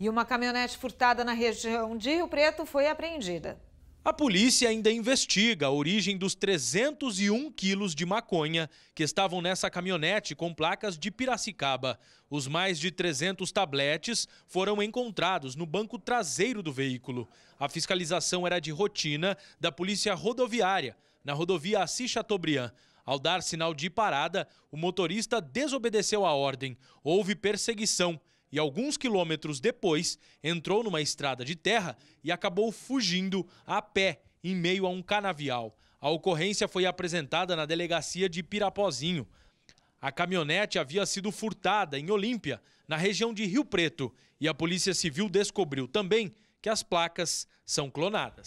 E uma caminhonete furtada na região de Rio Preto foi apreendida. A polícia ainda investiga a origem dos 301 quilos de maconha que estavam nessa caminhonete com placas de Piracicaba. Os mais de 300 tabletes foram encontrados no banco traseiro do veículo. A fiscalização era de rotina da polícia rodoviária, na rodovia Assis Chateaubriand. Ao dar sinal de parada, o motorista desobedeceu a ordem. Houve perseguição e alguns quilômetros depois entrou numa estrada de terra e acabou fugindo a pé em meio a um canavial. A ocorrência foi apresentada na delegacia de Pirapozinho. A caminhonete havia sido furtada em Olímpia, na região de Rio Preto, e a Polícia Civil descobriu também que as placas são clonadas.